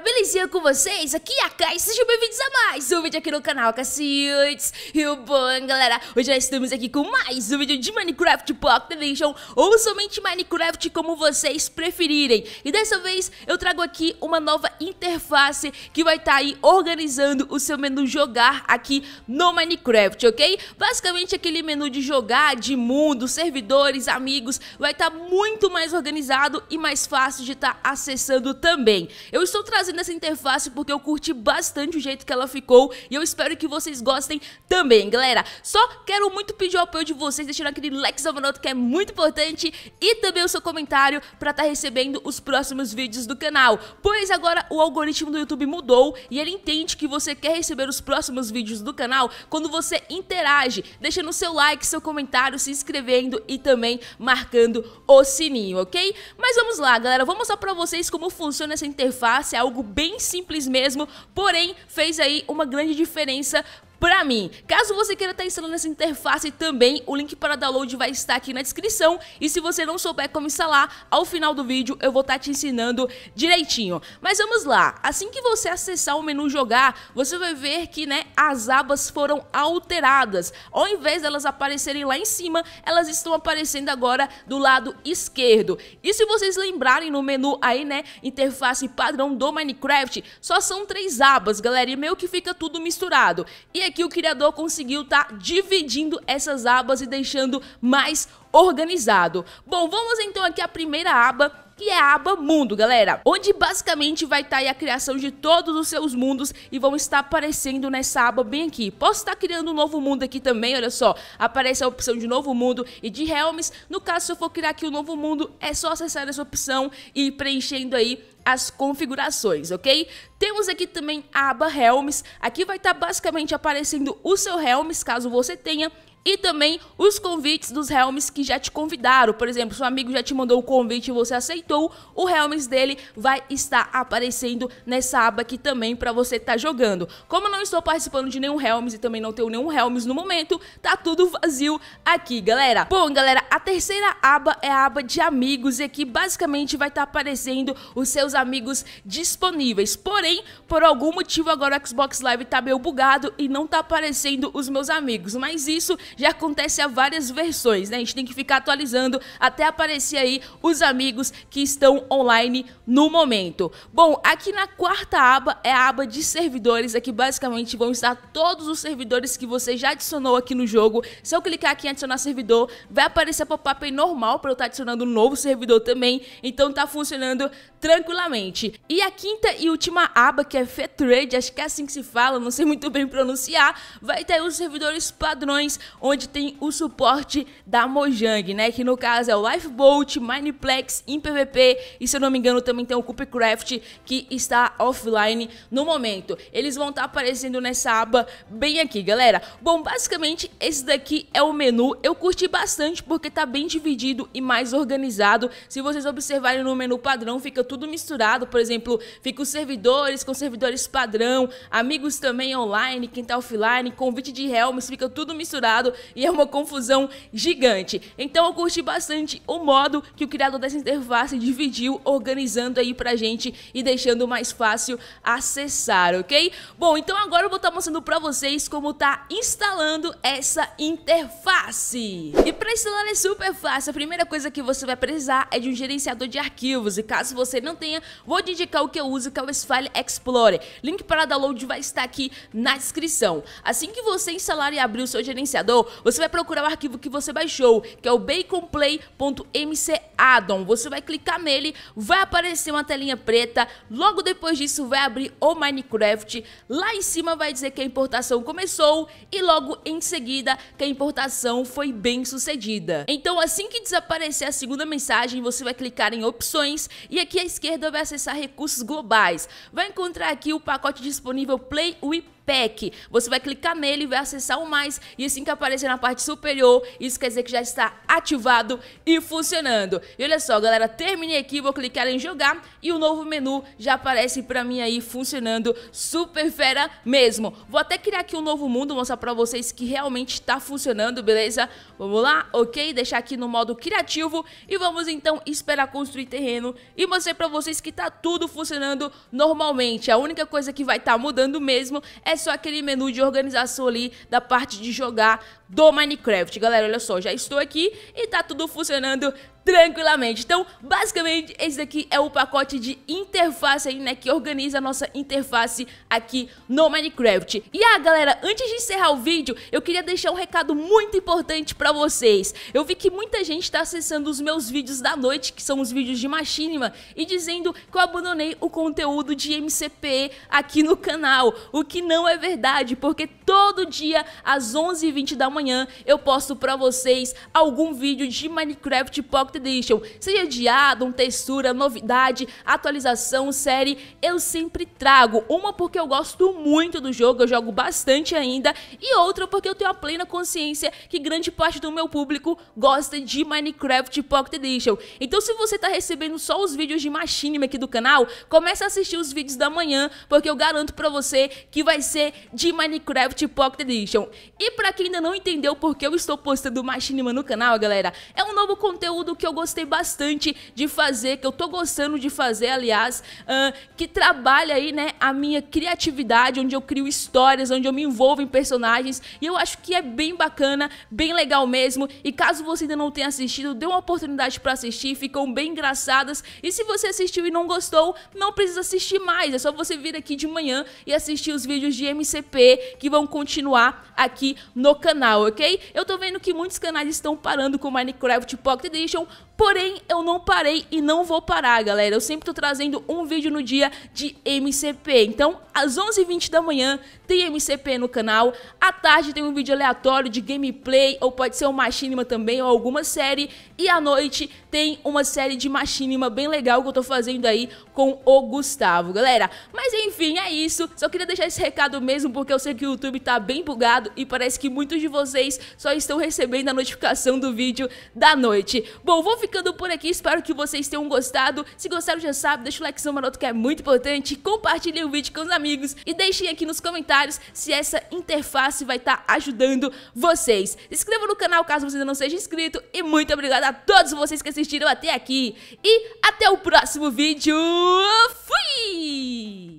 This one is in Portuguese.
belezinha com vocês? Aqui é a Kai, sejam bem-vindos a mais um vídeo aqui no canal Caciantes E o bom, galera, hoje nós estamos aqui com mais um vídeo de Minecraft Pocket Edition Ou somente Minecraft, como vocês preferirem E dessa vez eu trago aqui uma nova interface que vai estar tá aí organizando o seu menu jogar aqui no Minecraft, ok? Basicamente aquele menu de jogar, de mundo, servidores, amigos Vai estar tá muito mais organizado e mais fácil de estar tá acessando também eu estou trazendo fazendo essa interface porque eu curti bastante o jeito que ela ficou e eu espero que vocês gostem também, galera. Só quero muito pedir o apoio de vocês, deixando aquele like salvanoto que é muito importante e também o seu comentário para estar tá recebendo os próximos vídeos do canal, pois agora o algoritmo do YouTube mudou e ele entende que você quer receber os próximos vídeos do canal quando você interage, deixando seu like, seu comentário, se inscrevendo e também marcando o sininho, ok? Mas vamos lá, galera, vou mostrar pra vocês como funciona essa interface, é algo algo bem simples mesmo, porém fez aí uma grande diferença pra mim. Caso você queira estar instalando essa interface também, o link para download vai estar aqui na descrição. E se você não souber como instalar, ao final do vídeo eu vou estar te ensinando direitinho. Mas vamos lá, assim que você acessar o menu jogar, você vai ver que né, as abas foram alteradas. Ao invés delas aparecerem lá em cima, elas estão aparecendo agora do lado esquerdo. E se vocês lembrarem no menu aí, né, interface padrão do Minecraft, só são três abas, galera, e meio que fica tudo misturado. E aqui o criador conseguiu estar tá dividindo essas abas e deixando mais organizado. Bom, vamos então aqui à primeira aba que é a aba Mundo, galera, onde basicamente vai estar tá a criação de todos os seus mundos e vão estar aparecendo nessa aba bem aqui. Posso estar tá criando um novo mundo aqui também, olha só, aparece a opção de novo mundo e de Helms. No caso, se eu for criar aqui o um novo mundo, é só acessar essa opção e ir preenchendo aí as configurações, ok? Temos aqui também a aba Helms, aqui vai estar tá basicamente aparecendo o seu Helms, caso você tenha, e também os convites dos Helms que já te convidaram. Por exemplo, seu amigo já te mandou o convite e você aceitou, o Helms dele vai estar aparecendo nessa aba aqui também para você estar tá jogando. Como eu não estou participando de nenhum Helms e também não tenho nenhum Helms no momento, tá tudo vazio aqui, galera. Bom, galera, a terceira aba é a aba de amigos e aqui basicamente vai estar tá aparecendo os seus amigos disponíveis. Porém, por algum motivo agora o Xbox Live tá meio bugado e não tá aparecendo os meus amigos, mas isso já acontece a várias versões, né? A gente tem que ficar atualizando até aparecer aí os amigos que estão online no momento. Bom, aqui na quarta aba é a aba de servidores, aqui basicamente vão estar todos os servidores que você já adicionou aqui no jogo. Se eu clicar aqui em adicionar servidor, vai aparecer pop-up normal para eu estar tá adicionando um novo servidor também, então tá funcionando tranquilamente. E a quinta e última aba, que é Fetrade, acho que é assim que se fala, não sei muito bem pronunciar, vai ter os servidores padrões, onde tem o suporte da Mojang, né? Que no caso é o Lifeboat, Mineplex, PVP. e se eu não me engano também tem o Cupcraft que está offline no momento. Eles vão estar tá aparecendo nessa aba bem aqui, galera. Bom, basicamente esse daqui é o menu. Eu curti bastante porque tá bem dividido e mais organizado. Se vocês observarem no menu padrão, fica tudo misturado. Por exemplo, fica os servidores com servidores padrão, amigos também online, quem tá offline, convite de Helms, fica tudo misturado lado e é uma confusão gigante. Então eu curti bastante o modo que o criador dessa interface dividiu, organizando aí pra gente e deixando mais fácil acessar, ok? Bom, então agora eu vou estar tá mostrando pra vocês como tá instalando essa interface. E pra instalar é super fácil, a primeira coisa que você vai precisar é de um gerenciador de arquivos e caso você não tenha, vou te indicar o que eu uso, que é o File Explorer. Link para download vai estar aqui na descrição. Assim que você instalar e abrir o seu gerenciador, você vai procurar o arquivo que você baixou, que é o baconplay.mcaddon. Você vai clicar nele, vai aparecer uma telinha preta, logo depois disso vai abrir o Minecraft, lá em cima vai dizer que a importação começou e logo em seguida que a importação foi bem sucedida. Então assim que desaparecer a segunda mensagem, você vai clicar em opções e aqui à esquerda vai acessar recursos globais. Vai encontrar aqui o pacote disponível Play pack. Você vai clicar nele, vai acessar o mais e assim que aparecer na parte superior, isso quer dizer que já está ativado e funcionando. E olha só, galera, terminei aqui, vou clicar em jogar e o novo menu já aparece para mim aí funcionando super fera mesmo. Vou até criar aqui um novo mundo, mostrar para vocês que realmente está funcionando, beleza? Vamos lá, ok? Deixar aqui no modo criativo e vamos então esperar construir terreno e mostrar para vocês que tá tudo funcionando normalmente. A única coisa que vai estar tá mudando mesmo é acesso àquele menu de organização ali da parte de jogar do Minecraft. Galera, olha só, já estou aqui e tá tudo funcionando tranquilamente. Então, basicamente, esse daqui é o pacote de interface aí, né, que organiza a nossa interface aqui no Minecraft. E ah, galera, antes de encerrar o vídeo, eu queria deixar um recado muito importante pra vocês. Eu vi que muita gente tá acessando os meus vídeos da noite, que são os vídeos de Machinima, e dizendo que eu abandonei o conteúdo de MCP aqui no canal, o que não é verdade, porque todo dia às 11h20 da manhã eu posto pra vocês algum vídeo de Minecraft Pocket Edition, seja de Adam, textura, novidade, atualização, série, eu sempre trago. Uma porque eu gosto muito do jogo, eu jogo bastante ainda, e outra porque eu tenho a plena consciência que grande parte do meu público gosta de Minecraft Pocket Edition. Então se você está recebendo só os vídeos de Machinima aqui do canal, comece a assistir os vídeos da manhã, porque eu garanto pra você que vai ser de Minecraft Pocket Edition. E pra quem ainda não entendeu porque eu estou postando Machinima no canal, galera, é um novo conteúdo que eu gostei bastante de fazer, que eu tô gostando de fazer, aliás, uh, que trabalha aí, né, a minha criatividade, onde eu crio histórias, onde eu me envolvo em personagens, e eu acho que é bem bacana, bem legal mesmo, e caso você ainda não tenha assistido, dê uma oportunidade para assistir, ficam bem engraçadas, e se você assistiu e não gostou, não precisa assistir mais, é só você vir aqui de manhã e assistir os vídeos de MCP que vão continuar aqui no canal, ok? Eu tô vendo que muitos canais estão parando com Minecraft Pocket Edition Porém, eu não parei e não vou parar, galera. Eu sempre tô trazendo um vídeo no dia de MCP. Então, às 11h20 da manhã tem MCP no canal. À tarde tem um vídeo aleatório de gameplay, ou pode ser um machinima também, ou alguma série. E à noite tem uma série de machinima bem legal que eu tô fazendo aí com o Gustavo, galera. Mas enfim, é isso. Só queria deixar esse recado mesmo, porque eu sei que o YouTube tá bem bugado e parece que muitos de vocês só estão recebendo a notificação do vídeo da noite. Bom, Bom, vou ficando por aqui, espero que vocês tenham gostado. Se gostaram, já sabe, deixa o likezão maroto que é muito importante, compartilhe o vídeo com os amigos e deixem aqui nos comentários se essa interface vai estar tá ajudando vocês. Se inscreva no canal caso você ainda não seja inscrito e muito obrigado a todos vocês que assistiram até aqui. E até o próximo vídeo. Fui!